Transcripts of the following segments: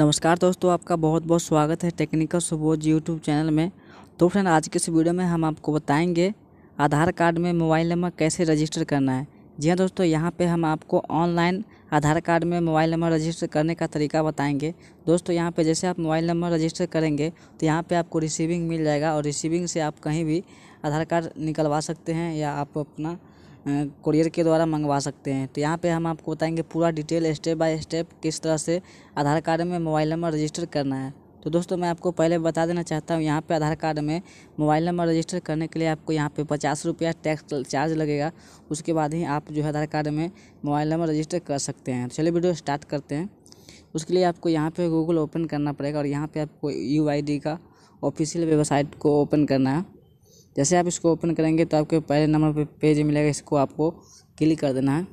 नमस्कार दोस्तों आपका बहुत बहुत स्वागत है टेक्निकल सुबोध यूट्यूब चैनल में तो फ्रेंड आज के इस वीडियो में हम आपको बताएंगे आधार कार्ड में मोबाइल नंबर कैसे रजिस्टर करना है जी हाँ दोस्तों यहाँ पे हम आपको ऑनलाइन आधार कार्ड में मोबाइल नंबर रजिस्टर करने का तरीका बताएंगे दोस्तों यहाँ पे जैसे आप मोबाइल नंबर रजिस्टर करेंगे तो यहाँ पे आपको रिसीविंग मिल जाएगा और रिसीविंग से आप कहीं भी आधार कार्ड निकलवा सकते हैं या आप अपना कोरियर के द्वारा मंगवा सकते हैं तो यहाँ पे हम आपको बताएंगे पूरा डिटेल स्टेप बाय स्टेप किस तरह से आधार कार्ड में मोबाइल नंबर रजिस्टर करना है तो दोस्तों मैं आपको पहले बता देना चाहता हूँ यहाँ पे आधार कार्ड में मोबाइल नंबर रजिस्टर करने के लिए आपको यहाँ पे पचास रुपया टैक्स चार्ज लगेगा उसके बाद ही आप जो है आधार कार्ड में मोबाइल नंबर रजिस्टर कर सकते हैं तो चलिए वीडियो स्टार्ट करते हैं उसके लिए आपको यहाँ पर गूगल ओपन करना पड़ेगा और यहाँ पर आपको यू का ऑफिशियल वेबसाइट को ओपन करना है जैसे आप इसको ओपन करेंगे तो आपके पहले नंबर पे पेज मिलेगा इसको आपको क्लिक कर देना है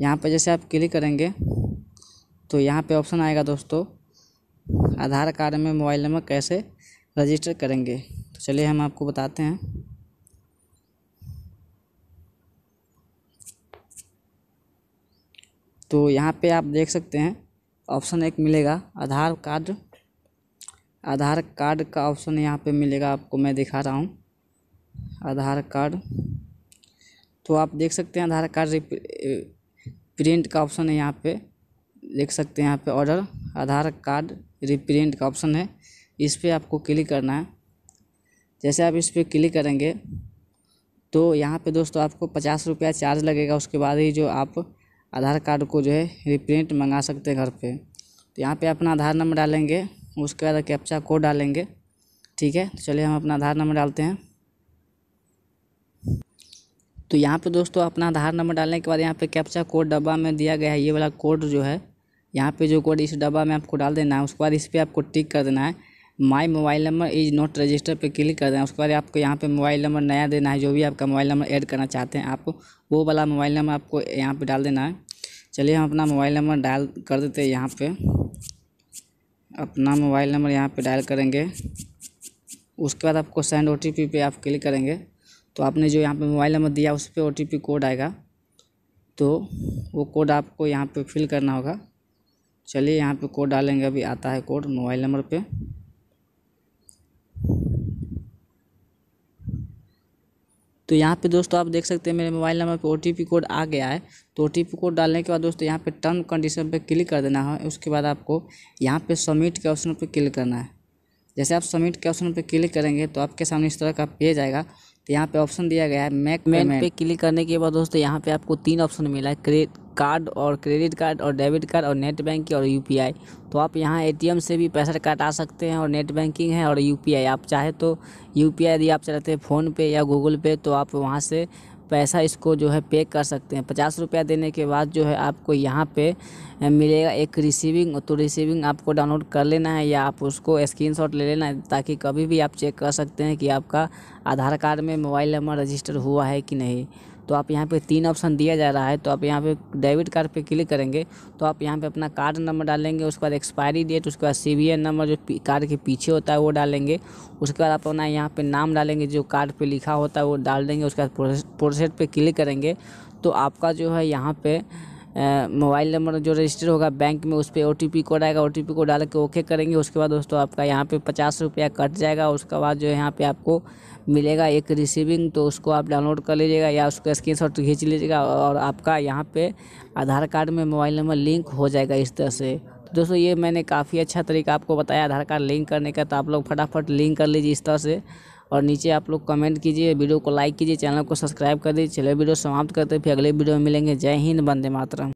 यहाँ पर जैसे आप क्लिक करेंगे तो यहाँ पे ऑप्शन आएगा दोस्तों आधार कार्ड में मोबाइल नंबर कैसे रजिस्टर करेंगे तो चलिए हम आपको बताते हैं तो यहाँ पे आप देख सकते हैं ऑप्शन एक मिलेगा आधार कार्ड आधार कार्ड का ऑप्शन यहाँ पे मिलेगा आपको मैं दिखा रहा हूँ आधार कार्ड तो आप देख सकते हैं आधार कार्ड प्रिंट का ऑप्शन है यहाँ पे देख सकते हैं यहाँ पे ऑर्डर आधार कार्ड रिप्रिंट का ऑप्शन है इस पर आपको क्लिक करना है जैसे आप इस पर क्लिक करेंगे तो यहाँ पे दोस्तों आपको पचास रुपया चार्ज लगेगा उसके बाद ही जो आप आधार कार्ड को जो है रिप्रिंट मंगा सकते हैं घर पे तो यहाँ पे अपना आधार नंबर डालेंगे उसके बाद कैप्चा कोड डालेंगे ठीक है तो चलिए हम अपना आधार नंबर डालते हैं तो यहाँ पे दोस्तों अपना आधार नंबर डालने के बाद यहाँ पे कैप्चा कोड डब्बा में दिया गया है ये वाला कोड जो है यहाँ पे जो कोड इस डब्बा में आपको डाल देना है उसके बाद इस पर आपको टिक कर देना है my mobile number is not register पे क्लिक कर देना है उसके बाद आपको यहाँ पे मोबाइल नंबर नया देना है जो भी आपका मोबाइल नंबर ऐड करना चाहते हैं आप वो वाला मोबाइल नंबर आपको यहाँ पर डाल देना है चलिए हम अपना मोबाइल नंबर डाल कर देते हैं यहाँ पर अपना मोबाइल नंबर यहाँ पे डायल करेंगे उसके बाद आपको सेंड ओ टी पी पे आप क्लिक करेंगे तो आपने जो यहाँ पे मोबाइल नंबर दिया उस पर ओ टी पी कोड आएगा तो वो कोड आपको यहाँ पे फिल करना होगा चलिए यहाँ पे कोड डालेंगे अभी आता है कोड मोबाइल नंबर पे तो यहाँ पे दोस्तों आप देख सकते हैं मेरे मोबाइल नंबर पे ओ कोड आ गया है तो ओ कोड डालने के बाद दोस्तों यहाँ पे टर्म कंडीशन पे क्लिक कर देना है उसके बाद आपको यहाँ पे सबमिट के ऑप्शन पे क्लिक करना है जैसे आप सबमिट के ऑप्शन पे क्लिक करेंगे तो आपके सामने इस तरह का पेज आएगा यहाँ पे ऑप्शन दिया गया है मैक पेमेंट पे क्लिक करने के बाद दोस्तों यहाँ पे आपको तीन ऑप्शन मिला है क्रेडिट कार्ड और क्रेडिट कार्ड और डेबिट कार्ड और नेट बैंकिंग और यूपीआई तो आप यहाँ एटीएम से भी पैसा कटा सकते हैं और नेट बैंकिंग है और यूपीआई आप चाहे तो यूपीआई यदि आप चलाते हैं फ़ोनपे या गूगल पे तो आप वहाँ से पैसा इसको जो है पे कर सकते हैं पचास रुपया देने के बाद जो है आपको यहाँ पे मिलेगा एक रिसीविंग तो रिसीविंग आपको डाउनलोड कर लेना है या आप उसको स्क्रीनशॉट ले लेना है ताकि कभी भी आप चेक कर सकते हैं कि आपका आधार कार्ड में मोबाइल नंबर रजिस्टर हुआ है कि नहीं तो आप यहाँ पे तीन ऑप्शन दिया जा रहा है तो आप यहाँ पे डेबिट कार्ड पे क्लिक करेंगे तो आप यहाँ पे अपना कार्ड नंबर डालेंगे उसके बाद एक्सपायरी डेट उसके बाद सी नंबर जो कार्ड के पीछे होता है वो डालेंगे उसके बाद आप अपना यहाँ पर नाम डालेंगे जो कार्ड पर लिखा होता है वो डाल देंगे उसके बाद प्रोसेस पर क्लिक करेंगे तो आपका जो है यहाँ पर मोबाइल नंबर जो रजिस्टर होगा बैंक में उस पर ओ टी कोड आएगा ओ कोड डाल के ओके करेंगे उसके बाद दोस्तों आपका यहाँ पे पचास रुपया कट जाएगा उसके बाद जो यहाँ पे आपको मिलेगा एक रिसीविंग तो उसको आप डाउनलोड कर लीजिएगा या उसका स्क्रीन शॉट खींच लीजिएगा और आपका यहाँ पर आधार कार्ड में मोबाइल नंबर लिंक हो जाएगा इस तरह से तो दोस्तों ये मैंने काफ़ी अच्छा तरीका आपको बताया आधार कार्ड लिंक करने का तो आप लोग फटाफट लिंक कर लीजिए इस तरह से और नीचे आप लोग कमेंट कीजिए वीडियो को लाइक कीजिए चैनल को सब्सक्राइब कर दीजिए चलिए वीडियो समाप्त करते फिर अगले वीडियो में मिलेंगे जय हिंद वंदे मातरम